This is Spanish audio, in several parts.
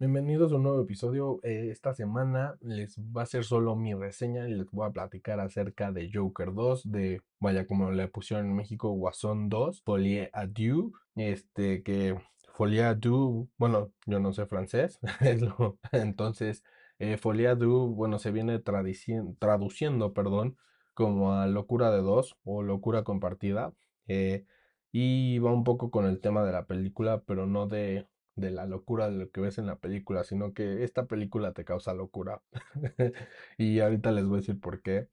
Bienvenidos a un nuevo episodio. Eh, esta semana les va a ser solo mi reseña y les voy a platicar acerca de Joker 2, de, vaya, como le pusieron en México, Guasón 2, Folie Adieu, este que Folie Adieu, bueno, yo no sé francés, entonces eh, Folie Folie Adieu, bueno, se viene traduciendo, perdón, como a Locura de Dos o Locura Compartida. Eh, y va un poco con el tema de la película, pero no de de la locura de lo que ves en la película, sino que esta película te causa locura. y ahorita les voy a decir por qué.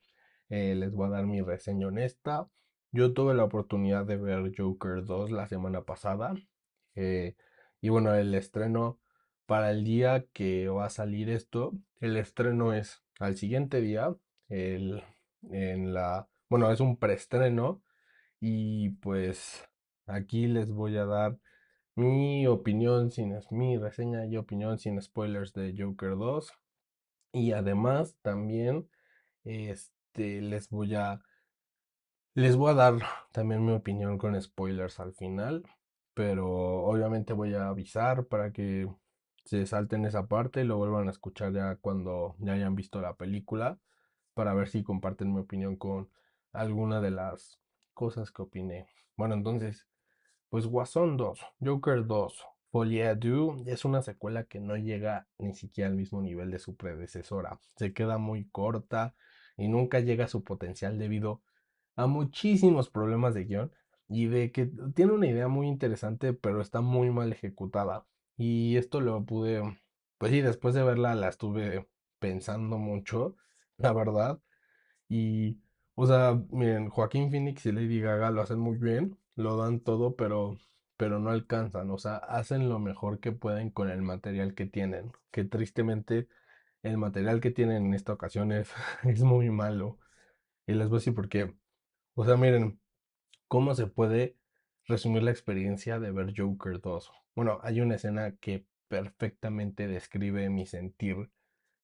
Eh, les voy a dar mi reseña honesta. Yo tuve la oportunidad de ver Joker 2 la semana pasada. Eh, y bueno, el estreno para el día que va a salir esto, el estreno es al siguiente día. El, en la, bueno, es un preestreno. Y pues aquí les voy a dar mi opinión sin mi reseña y opinión sin spoilers de Joker 2. Y además también este, les voy a les voy a dar también mi opinión con spoilers al final, pero obviamente voy a avisar para que se salten esa parte y lo vuelvan a escuchar ya cuando ya hayan visto la película para ver si comparten mi opinión con alguna de las cosas que opiné. Bueno, entonces pues Guasón 2, Joker 2, Folia à es una secuela que no llega ni siquiera al mismo nivel de su predecesora. Se queda muy corta y nunca llega a su potencial debido a muchísimos problemas de guión y de que tiene una idea muy interesante pero está muy mal ejecutada. Y esto lo pude, pues sí, después de verla la estuve pensando mucho, la verdad. Y, o sea, miren, Joaquín Phoenix y Lady Gaga lo hacen muy bien, lo dan todo, pero, pero no alcanzan, o sea, hacen lo mejor que pueden con el material que tienen, que tristemente el material que tienen en esta ocasión es, es muy malo. Y les voy a decir por qué. O sea, miren, ¿cómo se puede resumir la experiencia de ver Joker 2? Bueno, hay una escena que perfectamente describe mi sentir,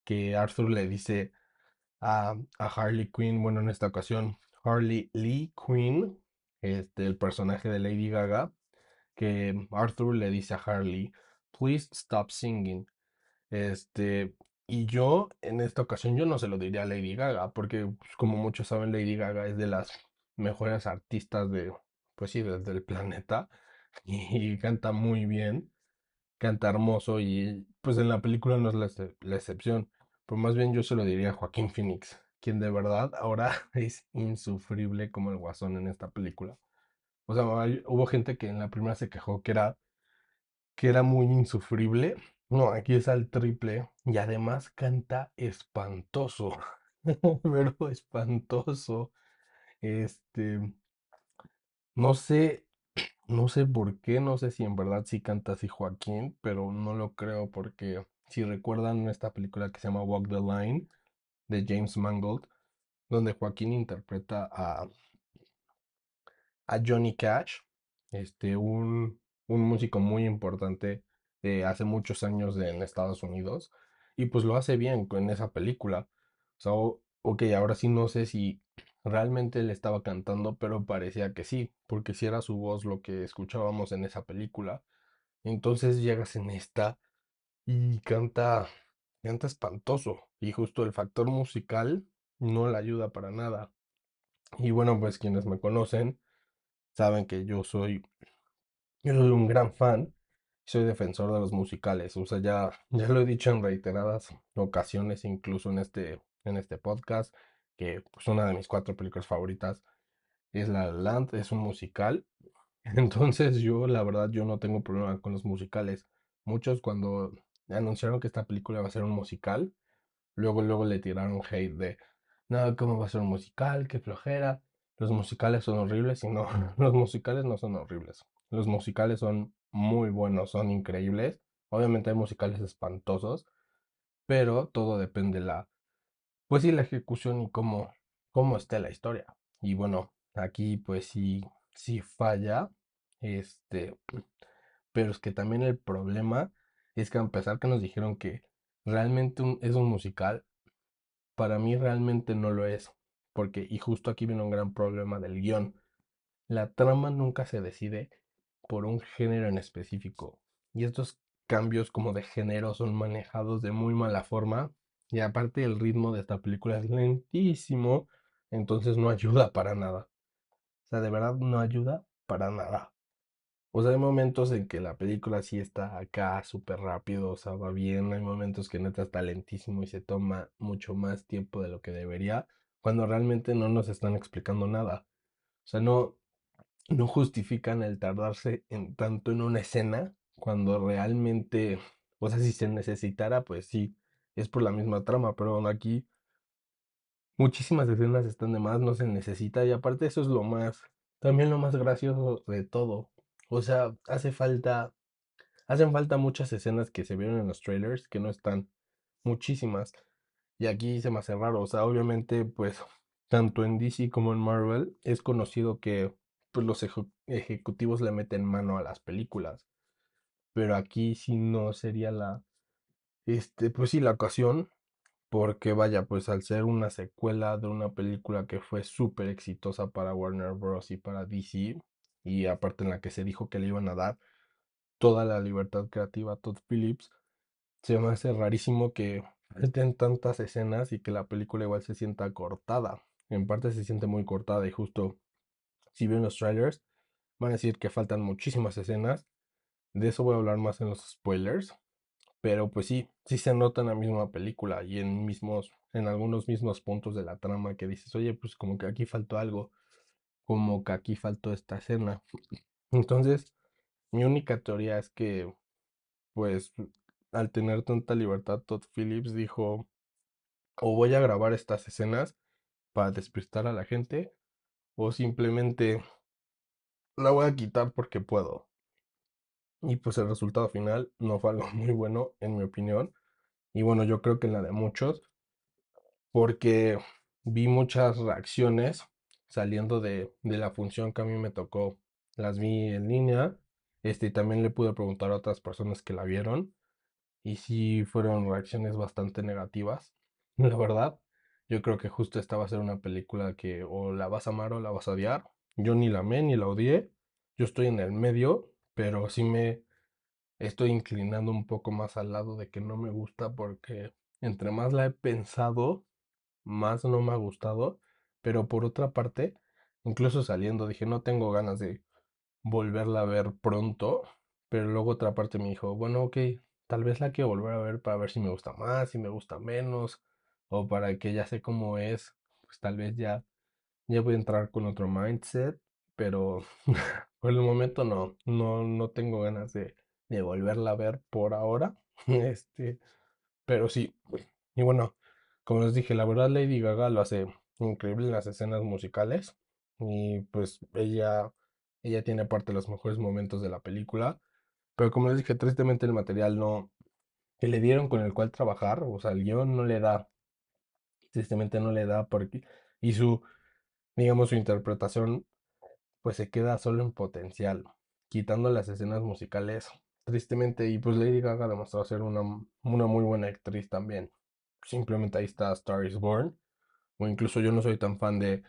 que Arthur le dice a, a Harley Quinn, bueno, en esta ocasión, Harley Lee Quinn, este, el personaje de Lady Gaga, que Arthur le dice a Harley, please stop singing. Este, y yo en esta ocasión yo no se lo diría a Lady Gaga, porque pues, como muchos saben, Lady Gaga es de las mejores artistas de, pues sí, planeta, y, canta muy bien, canta hermoso, y pues en la película no es la, la excepción, pero más bien yo se lo diría a Joaquín Phoenix quien de verdad ahora es insufrible como el guasón en esta película. O sea, hubo gente que en la primera se quejó que era, que era muy insufrible. No, aquí es al triple y además canta espantoso, pero espantoso. Este, no sé, no sé por qué, no sé si en verdad sí canta así Joaquín, pero no lo creo porque si recuerdan esta película que se llama Walk the Line, de James Mangold, donde Joaquín interpreta a, a Johnny Cash, este, un, músico muy importante hace muchos años en Estados Unidos, y pues lo hace bien en esa película. ok, ahora sí no sé si realmente él estaba cantando, pero parecía que sí, porque si era su voz lo que escuchábamos en esa película. Entonces llegas en esta y canta espantoso y justo el factor musical no le ayuda para nada. Y bueno, pues quienes me conocen saben que yo soy yo soy un gran fan soy defensor de los musicales. O sea, ya, ya lo he dicho en reiteradas ocasiones, incluso en este, en este podcast, que pues, una de mis cuatro películas favoritas es La Land, es un musical. Entonces yo, la verdad, yo no tengo problema con los musicales. Muchos cuando anunciaron que esta película va a ser un musical, luego, luego le tiraron hate de, no, ¿cómo va a ser un musical? ¡Qué flojera! Los musicales son horribles y no, los musicales no son horribles. Los musicales son muy buenos, son increíbles. Obviamente hay musicales espantosos, pero todo depende de la, pues sí, la ejecución y cómo, cómo esté la historia. Y bueno, aquí pues sí, sí falla, este, pero es que también el problema es que a pesar que nos dijeron que realmente es un musical, para mí realmente no lo es. Porque, y justo aquí viene un gran problema del guión. La trama nunca se decide por un género en específico. Y estos cambios como de género son manejados de muy mala forma. Y aparte el ritmo de esta película es lentísimo. Entonces no ayuda para nada. O sea, de verdad no ayuda para nada. O sea, hay momentos en que la película sí está acá súper rápido, o sea, va bien. Hay momentos que neta está lentísimo y se toma mucho más tiempo de lo que debería, cuando realmente no nos están explicando nada. O sea, no, no justifican el tardarse en tanto en una escena, cuando realmente, o sea, si se necesitara, pues sí, es por la misma trama, pero aquí muchísimas escenas están de más, no se necesita, y aparte eso es lo más, también lo más gracioso de todo o sea, hace falta. Hacen falta muchas escenas que se vieron en los trailers que no están. Muchísimas. Y aquí se me hace raro. O sea, obviamente, pues, tanto en DC como en Marvel es conocido que pues, los ejecutivos le meten mano a las películas. Pero aquí sí no sería la. Este, pues sí, la ocasión. Porque vaya, pues al ser una secuela de una película que fue súper exitosa para Warner Bros. y para DC, y aparte en la que se dijo que le iban a dar toda la libertad creativa a Todd Phillips, se me hace rarísimo que estén tantas escenas y que la película igual se sienta cortada. En parte se siente muy cortada y justo si ven los trailers van a decir que faltan muchísimas escenas. De eso voy a hablar más en los spoilers. Pero pues sí, sí se nota en la misma película y en mismos, en algunos mismos puntos de la trama que dices, oye, pues como que aquí faltó algo como que aquí faltó esta escena. Entonces, mi única teoría es que, pues, al tener tanta libertad, Todd Phillips dijo, o voy a grabar estas escenas para despistar a la gente, o simplemente la voy a quitar porque puedo. Y pues el resultado final no fue algo muy bueno, en mi opinión. Y bueno, yo creo que en la de muchos, porque vi muchas reacciones saliendo de, la función que a mí me tocó, las vi en línea. Este, y también le pude preguntar a otras personas que la vieron. Y sí fueron reacciones bastante negativas, la verdad. Yo creo que justo esta va a ser una película que o la vas a amar o la vas a odiar. Yo ni la amé ni la odié. Yo estoy en el medio, pero sí me estoy inclinando un poco más al lado de que no me gusta porque entre más la he pensado, más no me ha gustado. Pero por otra parte, incluso saliendo, dije, no tengo ganas de volverla a ver pronto. Pero luego otra parte me dijo, bueno, ok, tal vez la quiero volver a ver para ver si me gusta más, si me gusta menos, o para que ya sé cómo es. Pues tal vez ya, ya voy a entrar con otro mindset. Pero por el momento no, no, no tengo ganas de, de volverla a ver por ahora. Este, pero sí. Y bueno, como les dije, la verdad Lady Gaga lo hace increíble en las escenas musicales y pues ella, ella tiene de los mejores momentos de la película, pero como les dije, tristemente el material no, que le dieron con el cual trabajar, o sea, el guión no le da, tristemente no le da porque, y su, digamos, su interpretación pues se queda solo en potencial, quitando las escenas musicales, tristemente, y pues Lady Gaga demostrado ser una, una muy buena actriz también. Simplemente ahí está Star is Born, o incluso yo no soy tan fan de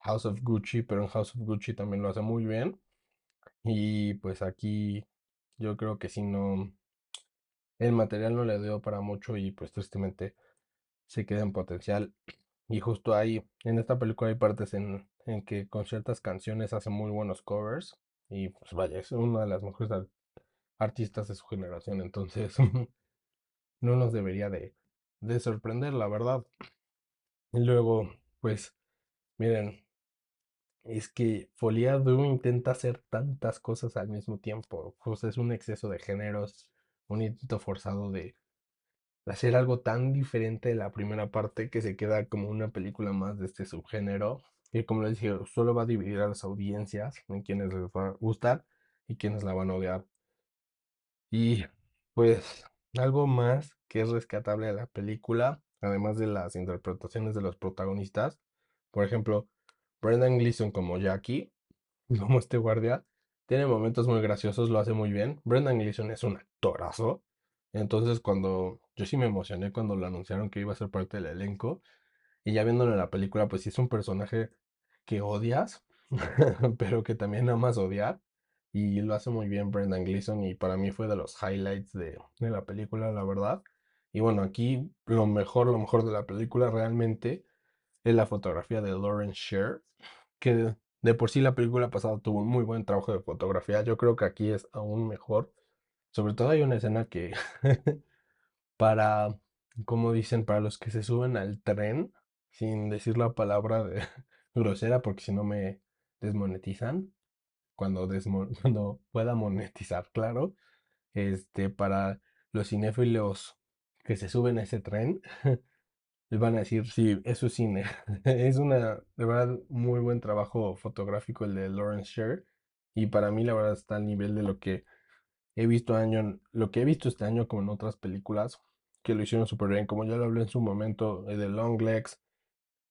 House of Gucci, pero en House of Gucci también lo hace muy bien. Y pues aquí yo creo que si no, el material no le dio para mucho y pues tristemente se queda en potencial. Y justo ahí, en esta película hay partes en, que con ciertas canciones hace muy buenos covers. Y pues vaya, es una de las mejores artistas de su generación. Entonces, no nos debería de sorprender, la verdad y Luego, pues, miren, es que Du intenta hacer tantas cosas al mismo tiempo. Pues es un exceso de géneros, un intento forzado de hacer algo tan diferente de la primera parte que se queda como una película más de este subgénero. Y como les dije, solo va a dividir a las audiencias en quienes les va a gustar y quienes la van a odiar. Y pues algo más que es rescatable de la película además de las interpretaciones de los protagonistas. Por ejemplo, Brendan Gleeson como Jackie, como este guardia, tiene momentos muy graciosos, lo hace muy bien. Brendan Gleeson es un actorazo. Entonces, cuando yo sí me emocioné cuando lo anunciaron que iba a ser parte del elenco, y ya viéndolo en la película, pues sí es un personaje que odias, pero que también amas odiar. Y lo hace muy bien Brendan Gleeson y para mí fue de los highlights de, de la película, la verdad. Y bueno, aquí lo mejor, lo mejor de la película realmente es la fotografía de Lauren Sher, que de por sí la película pasada tuvo un muy buen trabajo de fotografía. Yo creo que aquí es aún mejor. Sobre todo hay una escena que para, como dicen, para los que se suben al tren sin decir la palabra de, grosera porque si no me desmonetizan. Cuando, cuando pueda monetizar, claro. Este, para los cinéfilos que se suben a ese tren, les van a decir, sí, eso es cine. es una, de verdad, muy buen trabajo fotográfico el de Lawrence Sher. Y para mí, la verdad, está al nivel de lo que he visto año, lo que he visto este año como en otras películas que lo hicieron súper bien, como ya lo hablé en su momento eh, de Long Legs,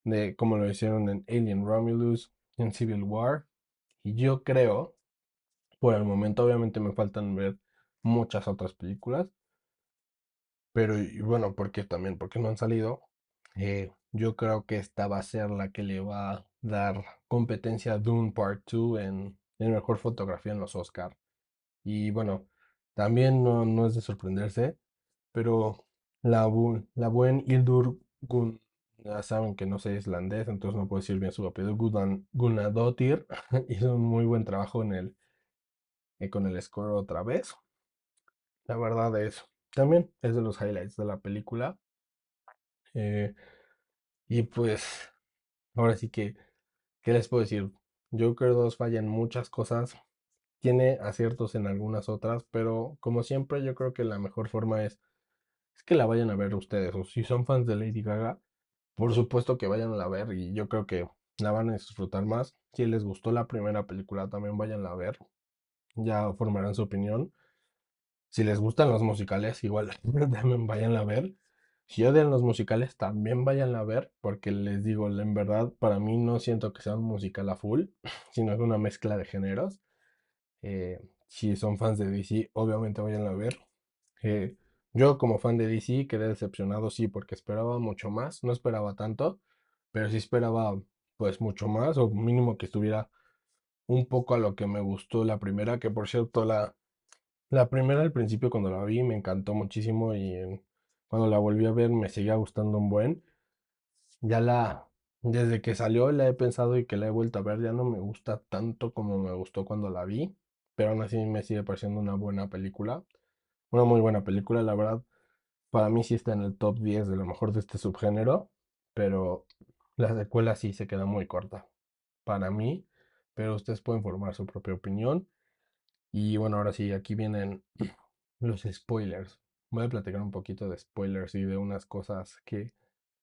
de cómo lo hicieron en Alien Romulus, en Civil War. Y yo creo, por el momento obviamente me faltan ver muchas otras películas, pero y bueno, porque también, porque no han salido. Eh, yo creo que esta va a ser la que le va a dar competencia a Dune Part 2 en, en mejor fotografía en los Oscar. Y bueno, también no, no es de sorprenderse, pero la, buena la buen Hildur Gun, ya saben que no sé islandés, entonces no puedo decir bien su apellido, Gudan, hizo un muy buen trabajo en el, eh, con el score otra vez. La verdad es también es de los highlights de la película. Eh, y pues, ahora sí que, ¿qué les puedo decir? Joker 2 falla en muchas cosas, tiene aciertos en algunas otras, pero como siempre yo creo que la mejor forma es, es que la vayan a ver ustedes, o si son fans de Lady Gaga, por supuesto que vayan a la ver y yo creo que la van a disfrutar más. Si les gustó la primera película, también vayan a ver, ya formarán su opinión. Si les gustan los musicales, igual también vayan a ver. Si odian los musicales, también vayan a ver, porque les digo, en verdad, para mí no siento que sea un musical a full, sino es una mezcla de géneros. Eh, si son fans de DC, obviamente vayan a ver. Eh, yo como fan de DC quedé decepcionado, sí, porque esperaba mucho más, no esperaba tanto, pero sí esperaba pues mucho más, o mínimo que estuviera un poco a lo que me gustó la primera, que por cierto la, la primera al principio cuando la vi me encantó muchísimo y cuando la volví a ver me seguía gustando un buen. Ya la, desde que salió la he pensado y que la he vuelto a ver, ya no me gusta tanto como me gustó cuando la vi, pero aún así me sigue pareciendo una buena película. Una muy buena película, la verdad. Para mí sí está en el top 10 de lo mejor de este subgénero, pero la secuela sí se queda muy corta. Para mí, pero ustedes pueden formar su propia opinión. Y bueno, ahora sí, aquí vienen los spoilers. Voy a platicar un poquito de spoilers y de unas cosas que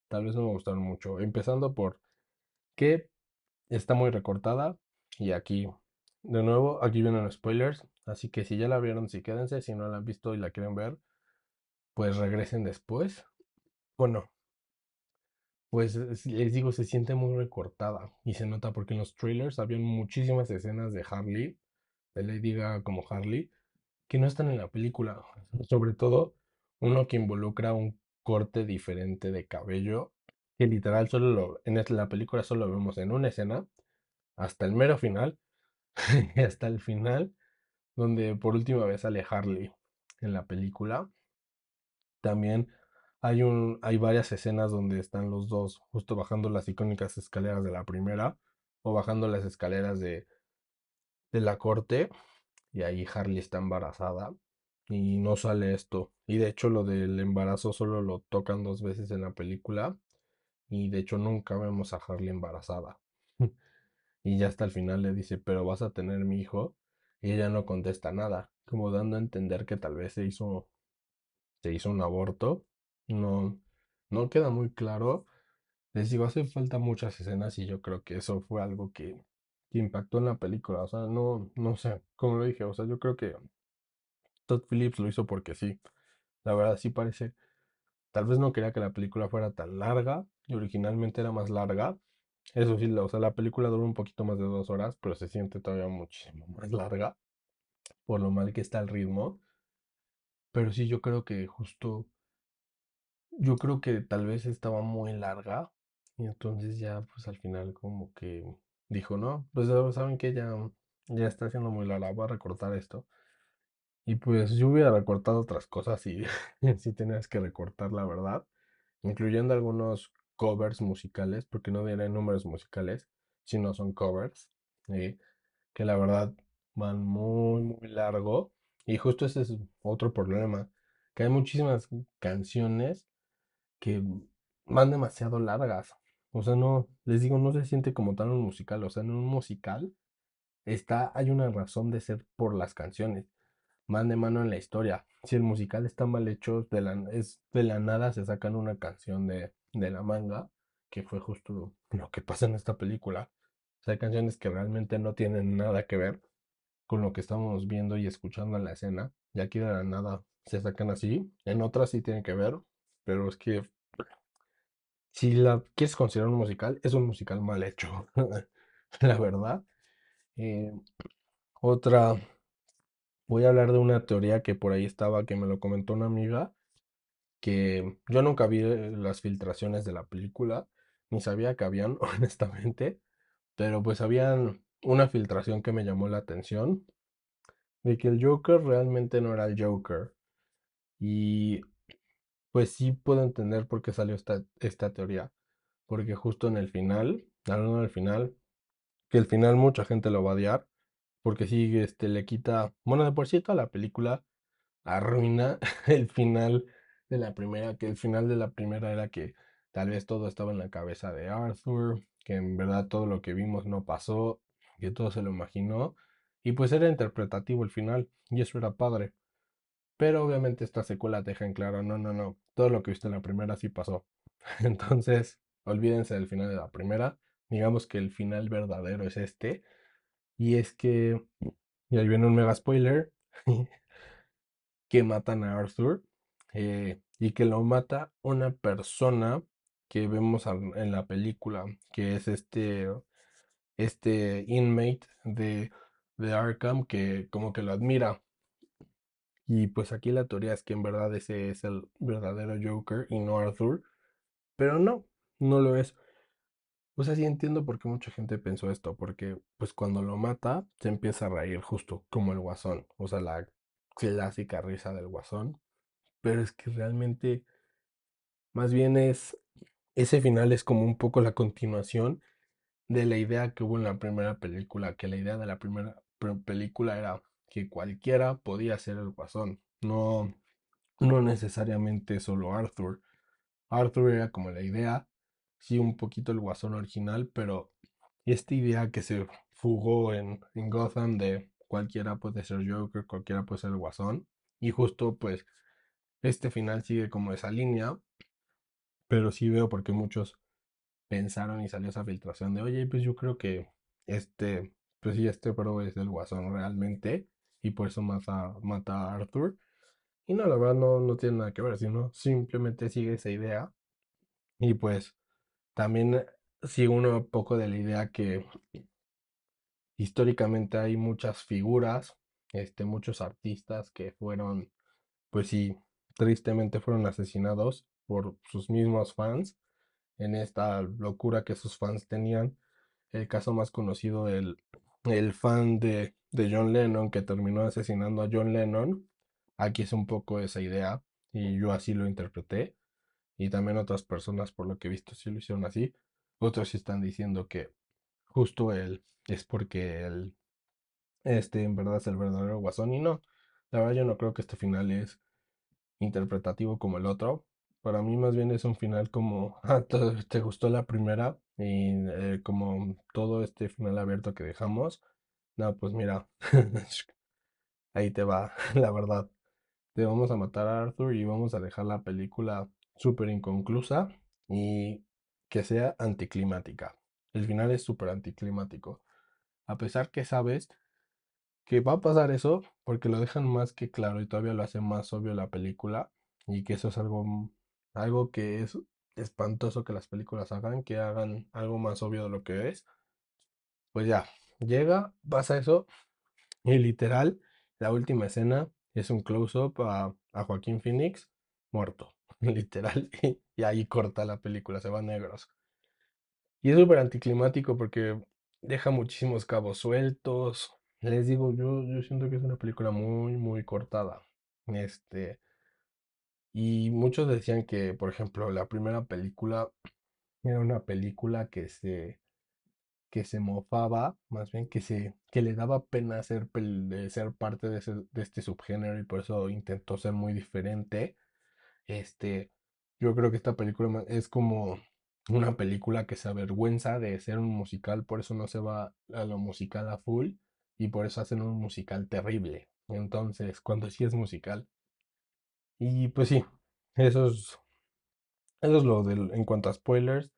tal vez no me gustaron mucho. Empezando por que está muy recortada y aquí, de nuevo, aquí vienen los spoilers. Así que si ya la vieron, si quédense, si no la han visto y la quieren ver, pues regresen después. Bueno, pues les digo, se siente muy recortada y se nota porque en los trailers había muchísimas escenas de Harley le diga como Harley, que no están en la película. Sobre todo uno que involucra un corte diferente de cabello, que literal solo en la película solo lo vemos en una escena, hasta el mero final, hasta el final, donde por última vez sale Harley en la película. También hay, un, hay varias escenas donde están los dos justo bajando las icónicas escaleras de la primera o bajando las escaleras de de la corte y ahí Harley está embarazada y no sale esto. Y de hecho lo del embarazo solo lo tocan dos veces en la película y de hecho nunca vemos a Harley embarazada. y ya hasta el final le dice, pero vas a tener mi hijo y ella no contesta nada, como dando a entender que tal vez se hizo, se hizo un aborto. No, no queda muy claro. Les digo, hace falta muchas escenas y yo creo que eso fue algo que impactó en la película. O sea, no, no sé, como lo dije, o sea, yo creo que Todd Phillips lo hizo porque sí. La verdad sí parece. Tal vez no quería que la película fuera tan larga. Y originalmente era más larga. Eso sí, o sea, la película dura un poquito más de dos horas, pero se siente todavía muchísimo más larga. Por lo mal que está el ritmo. Pero sí, yo creo que justo. Yo creo que tal vez estaba muy larga. Y entonces ya, pues al final, como que dijo, no, pues saben que ya, ya está haciendo muy larga, voy a recortar esto. Y pues yo hubiera recortado otras cosas y si tenías que recortar, la verdad, incluyendo algunos covers musicales, porque no diré números musicales, sino son covers, eh, que la verdad van muy, muy largo. Y justo ese es otro problema, que hay muchísimas canciones que van demasiado largas. O sea, no, les digo, no se siente como tal un musical. O sea, en un musical está, hay una razón de ser por las canciones. Más de mano en la historia. Si el musical está mal hecho, de la, es, de la nada se sacan una canción de, de la manga, que fue justo lo que pasa en esta película. O sea, hay canciones que realmente no tienen nada que ver con lo que estamos viendo y escuchando en la escena. ya aquí de la nada se sacan así. En otras sí tienen que ver, pero es que si la quieres considerar un musical, es un musical mal hecho, la verdad. Eh, otra, voy a hablar de una teoría que por ahí estaba, que me lo comentó una amiga, que yo nunca vi eh, las filtraciones de la película, ni sabía que habían, honestamente, pero pues habían una filtración que me llamó la atención, de que el Joker realmente no era el Joker. Y pues sí puedo entender por qué salió esta, teoría. Porque justo en el final, hablando del final, que el final mucha gente lo va a odiar. Porque sí, este, le quita, bueno, de por a la película arruina el final de la primera, que el final de la primera era que tal vez todo estaba en la cabeza de Arthur, que en verdad todo lo que vimos no pasó, que todo se lo imaginó, y pues era interpretativo el final, y eso era padre. Pero obviamente esta secuela deja en claro, no, no, no, todo lo que viste en la primera sí pasó. Entonces, olvídense del final de la primera. Digamos que el final verdadero es este. Y es que, y ahí viene un mega spoiler, que matan a Arthur eh, y que lo mata una persona que vemos en la película, que es este, este inmate de, de Arkham que como que lo admira y pues aquí la teoría es que en verdad ese es el verdadero Joker y no Arthur. Pero no, no lo es. O sea, sí entiendo por qué mucha gente pensó esto, porque pues cuando lo mata se empieza a reír justo como el guasón, o sea, la clásica risa del guasón, pero es que realmente más bien es ese final es como un poco la continuación de la idea que hubo en la primera película, que la idea de la primera película era que cualquiera podía ser el guasón, no, no necesariamente solo Arthur. Arthur era como la idea, sí, un poquito el guasón original, pero esta idea que se fugó en, Gotham de cualquiera puede ser Joker, cualquiera puede ser el guasón, y justo pues este final sigue como esa línea, pero sí veo porque muchos pensaron y salió esa filtración de, oye, pues yo creo que este, pues sí, este pro es el guasón realmente y por eso mata, a Arthur. Y no, la verdad no, no tiene nada que ver, sino simplemente sigue esa idea. Y pues también eh, sigue uno un poco de la idea que históricamente hay muchas figuras, este, muchos artistas que fueron, pues sí, tristemente fueron asesinados por sus mismos fans en esta locura que sus fans tenían. El caso más conocido del el fan de, de John Lennon que terminó asesinando a John Lennon, aquí es un poco esa idea y yo así lo interpreté y también otras personas por lo que he visto sí lo hicieron así. Otros están diciendo que justo él es porque él este en verdad es el verdadero guasón y no. La verdad yo no creo que este final es interpretativo como el otro. Para mí más bien es un final como, ah, te gustó la primera, y eh, como todo este final abierto que dejamos, no, pues mira, ahí te va, la verdad. Te vamos a matar a Arthur y vamos a dejar la película súper inconclusa y que sea anticlimática. El final es súper anticlimático. A pesar que sabes que va a pasar eso, porque lo dejan más que claro y todavía lo hace más obvio la película, y que eso es algo, algo que es espantoso que las películas hagan, que hagan algo más obvio de lo que es. Pues ya, llega, pasa eso, y literal, la última escena es un close-up a, Joaquín Phoenix muerto, literal, y, ahí corta la película, se va negros. Y es súper anticlimático porque deja muchísimos cabos sueltos. Les digo, yo, yo siento que es una película muy, muy cortada. Este, y muchos decían que, por ejemplo, la primera película era una película que se, que se mofaba, más bien que, se, que le daba pena ser, ser parte de, ese, de este subgénero y por eso intentó ser muy diferente. Este, yo creo que esta película es como una película que se avergüenza de ser un musical, por eso no se va a lo musical a full y por eso hacen un musical terrible. Entonces, cuando sí es musical, y pues sí, eso es, eso es lo del, en cuanto a spoilers.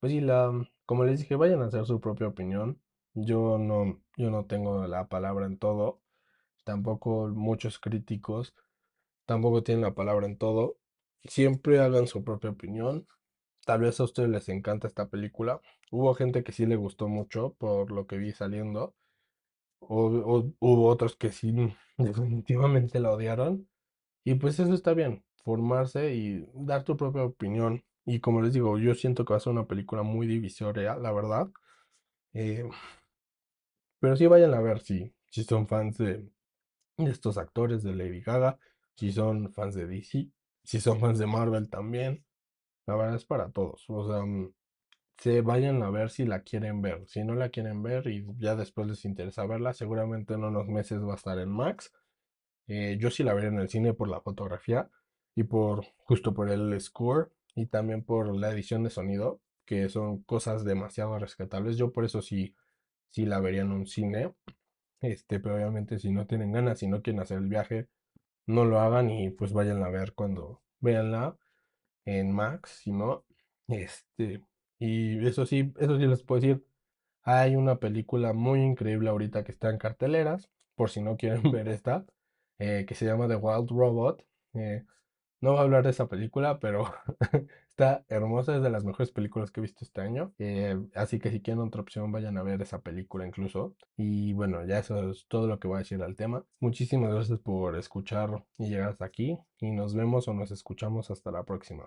Pues sí, la, mm, como les dije, vayan a hacer su propia opinión. Yo no, yo no tengo la palabra en todo. Tampoco muchos críticos tampoco tienen la palabra en todo. Siempre hagan su propia opinión. Tal vez a ustedes les encanta esta película. Hubo gente que sí le gustó mucho por lo que vi saliendo. O, o, hubo otros que sí definitivamente la odiaron. Y pues eso está bien, formarse y dar tu propia opinión. Y como les digo, yo siento que va a ser una película muy divisoria, la verdad. Eh, pero sí vayan a ver si, si son fans de, de estos actores, de Lady Gaga, si son fans de DC, si son fans de Marvel también. La verdad es para todos. O sea, mm, se vayan a ver si la quieren ver. Si no la quieren ver y ya después les interesa verla, seguramente en unos meses va a estar en Max. Eh, yo sí la vería en el cine por la fotografía y por justo por el score y también por la edición de sonido, que son cosas demasiado rescatables. Yo por eso sí, sí la vería en un cine. Este, pero obviamente si no tienen ganas, si no quieren hacer el viaje, no lo hagan y pues vayan a ver cuando véanla en Max, si no, este, y eso sí, eso sí les puedo decir, hay una película muy increíble ahorita que está en carteleras, por si no quieren ver esta, eh, que se llama The Wild Robot. Eh, no voy a hablar de esa película, pero está hermosa, es de las mejores películas que he visto este año. Eh, así que si quieren otra opción, vayan a ver esa película incluso. Y bueno, ya eso es todo lo que voy a decir al tema. Muchísimas gracias por escuchar y llegar hasta aquí. Y nos vemos o nos escuchamos hasta la próxima.